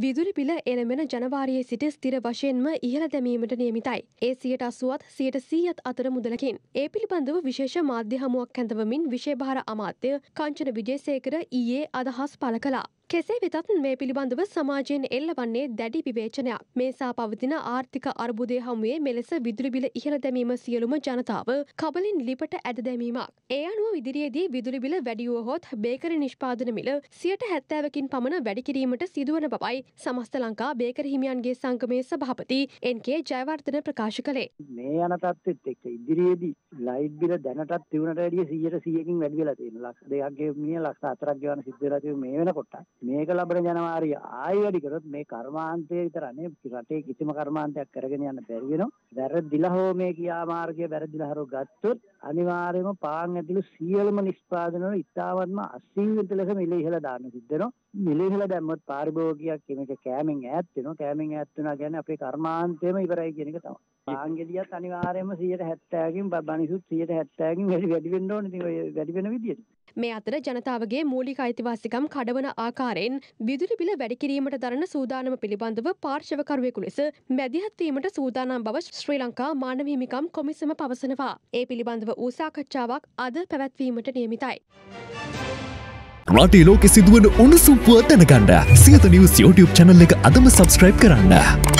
විදුලි පිල එළමෙන ජනවාරයේ සිට ස්තිර වශයෙන්ම ඉහළ දැමීමට නියමිතයි. ඒ සියට අසුවත් සියට සීයත් අතර මුදලකින්. ඒ පිළිබඳව විශේෂ මාධ්‍ය හමුවක් කැඳවමින් විශේභාර අමාත්‍ය කංචන විජේසේකර ඊයේ අදහස් පළ කළා. කෙසේ වෙතත් මේ පිළිබඳව සමාජයෙන් එල්ලවන්නේ දැඩි විවේචනයක්. මේසා පවතින ආර්ථික අර්බුදය හමුවේ මෙලෙස විදුලි බිල ඉහළ දැමීම සියලුම ජනතාව කබලින් ලිපට ඇද දැමීමක්. ඒ අනුව ඉදිරියේදී විදුලි බිල වැඩියුවහොත් බේකරි නිෂ්පාදන මිල සියට හැත්තෑවකින් පමණ වැඩිකිරීමට සිදුවන බවයි සමස්ත ලංකා බේකර හිමියන්ගේ සංගමයේ සභාපති එන්කේ ජයවර්ධන ප්‍රකාශ කළේ. මේ යන තත්ත්වෙත් එක්ක ඉදිරියේදී ලයිට් බිල දැනටත් තිබුණට වැඩිය 100ට 100කින් වැඩි වෙලා තියෙනවා. ලක්ෂ දෙකක් ගෙවිය ලක්ෂ හතරක් ගෙවන සිද්ධ වෙලා තියෙන මේ වෙනකොට මේක ලබන ජනවාරි ආයෙ වැඩි කරොත් මේ කර්මාන්තය විතරනේ රටේ කිසිම කර්මාන්තයක් කරගෙන යන්න බැරි වෙනවා. වැරදිලා හෝ මේ කියා මාර්ගය වැරදිලා හරෝ ගත්තොත් අනිවාර්යයෙන්ම පාන් ඇතුළු සියලුම නිෂ්පාදන වල ඉතාවත්ම අසීමිත ලෙස මිල ඉහළ දාන්න සිද්ධ වෙනවා. මිල ඉහළ දැම්මොත් පාරිභෝගිකයක් මේක කෑමෙන් ඈත් වෙනවා. කෑමෙන් ඈත් වෙනවා කියන්නේ අපේ කර්මාන්තයම ඉවරයි කියන එක තමයි. පාන්ගෙඩියත් අනිවාර්යයෙන්ම 170කින් බණිසුත් 170කින් වැඩි වැඩි වෙන්න ඕනේ ඉතින් ඔය වැඩි වෙන විදියට. මේ අතර ජනතාවගේ මූලික අයිතිවාසිකම් කඩවන ආකාරයෙන් විදුලි බිල වැඩි කිරීමට දරන සූදානම පිළිබඳව පාර්ශවකරුවෙකු ලෙස මැදිහත් වීමට සූදානම් බව ශ්‍රී ලංකා මානව හිමිකම් කොමිසම පවසනවා. ඒ පිළිබඳව ඌ සාකච්ඡාවක් අද පැවැත්වීමට නියමිතයි. රටේ ලෝකෙ සිදුවන උණුසුම් පුවත් දැනගන්න සියත නිවුස් YouTube channel එක අදම subscribe කරන්න.